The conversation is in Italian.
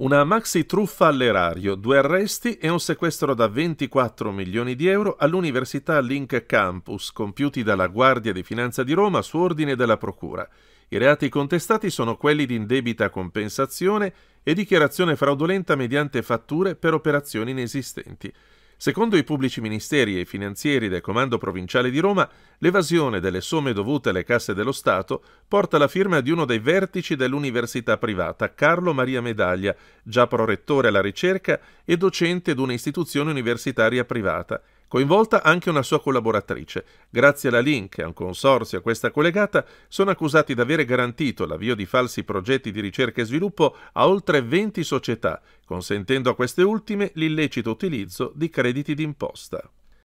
Una maxi truffa all'erario, due arresti e un sequestro da 24 milioni di euro all'Università Link Campus, compiuti dalla Guardia di Finanza di Roma su ordine della Procura. I reati contestati sono quelli di indebita compensazione e dichiarazione fraudolenta mediante fatture per operazioni inesistenti. Secondo i pubblici ministeri e i finanzieri del Comando Provinciale di Roma, l'evasione delle somme dovute alle casse dello Stato porta la firma di uno dei vertici dell'università privata, Carlo Maria Medaglia, già prorettore alla ricerca e docente ad un'istituzione universitaria privata coinvolta anche una sua collaboratrice. Grazie alla Link e a un consorzio a questa collegata sono accusati di avere garantito l'avvio di falsi progetti di ricerca e sviluppo a oltre 20 società, consentendo a queste ultime l'illecito utilizzo di crediti d'imposta.